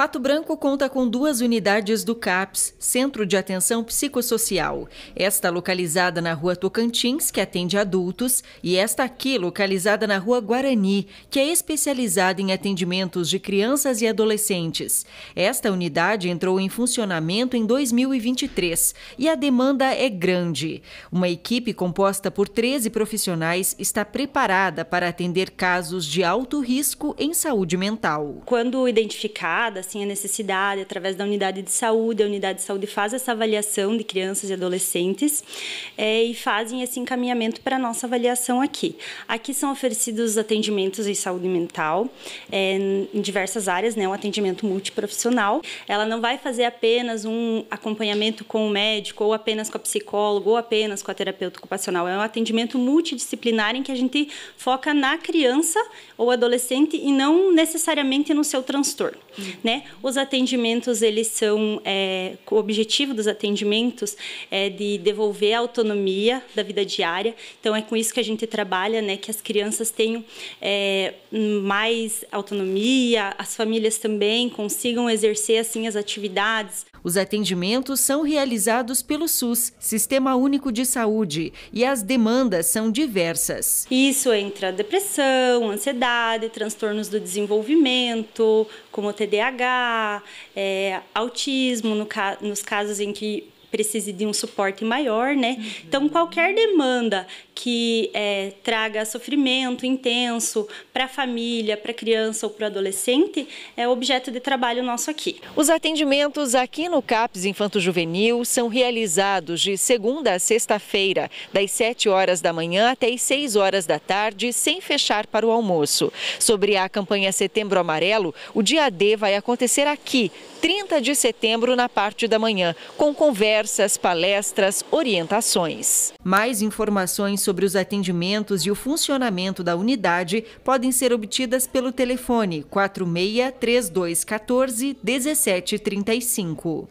Pato Branco conta com duas unidades do CAPS, Centro de Atenção Psicossocial. Esta localizada na rua Tocantins, que atende adultos, e esta aqui localizada na rua Guarani, que é especializada em atendimentos de crianças e adolescentes. Esta unidade entrou em funcionamento em 2023 e a demanda é grande. Uma equipe composta por 13 profissionais está preparada para atender casos de alto risco em saúde mental. Quando identificadas, assim a necessidade através da unidade de saúde. A unidade de saúde faz essa avaliação de crianças e adolescentes é, e fazem esse encaminhamento para a nossa avaliação aqui. Aqui são oferecidos atendimentos em saúde mental é, em diversas áreas, né, um atendimento multiprofissional. Ela não vai fazer apenas um acompanhamento com o médico, ou apenas com a psicóloga, ou apenas com a terapeuta ocupacional. É um atendimento multidisciplinar em que a gente foca na criança ou adolescente e não necessariamente no seu transtorno. Uhum. Né? Os atendimentos, eles são, é, o objetivo dos atendimentos é de devolver a autonomia da vida diária. Então, é com isso que a gente trabalha, né? Que as crianças tenham é, mais autonomia, as famílias também consigam exercer, assim, as atividades. Os atendimentos são realizados pelo SUS, Sistema Único de Saúde, e as demandas são diversas. Isso entra depressão, ansiedade, transtornos do desenvolvimento, como TDAH, é, autismo, no, nos casos em que precise de um suporte maior, né? Uhum. Então, qualquer demanda que é, traga sofrimento intenso para a família, para a criança ou para o adolescente é objeto de trabalho nosso aqui. Os atendimentos aqui no CAPS Infanto Juvenil são realizados de segunda a sexta-feira, das 7 horas da manhã até as 6 horas da tarde, sem fechar para o almoço. Sobre a campanha Setembro Amarelo, o dia D vai acontecer aqui, 30 de setembro, na parte da manhã, com conversa conversas, palestras, orientações. Mais informações sobre os atendimentos e o funcionamento da unidade podem ser obtidas pelo telefone 46 3214 1735.